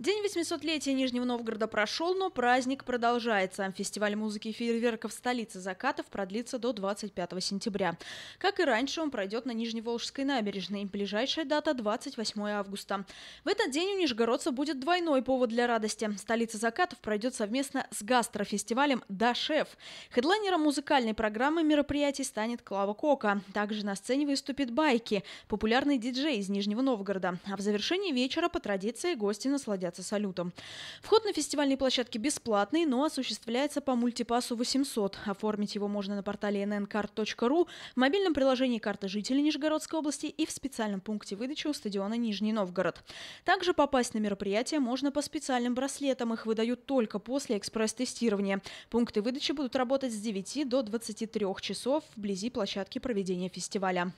День 800-летия Нижнего Новгорода прошел, но праздник продолжается. Фестиваль музыки и фейерверков столицы закатов продлится до 25 сентября. Как и раньше, он пройдет на Нижневолжской набережной. Ближайшая дата – 28 августа. В этот день у нижегородцев будет двойной повод для радости. Столица закатов пройдет совместно с гастрофестивалем «Да, шеф». Хедлайнером музыкальной программы мероприятий станет Клава Кока. Также на сцене выступит Байки, популярный диджей из Нижнего Новгорода. А в завершении вечера по традиции гости насладятся разразятся салютом. Вход на фестивальные площадки бесплатный, но осуществляется по мультипасу 800. Оформить его можно на портале nnkart.ru, в мобильном приложении «Карта жителей Нижегородской области» и в специальном пункте выдачи у стадиона Нижний Новгород. Также попасть на мероприятие можно по специальным браслетам. Их выдают только после экспресс-тестирования. Пункты выдачи будут работать с 9 до 23 часов вблизи площадки проведения фестиваля.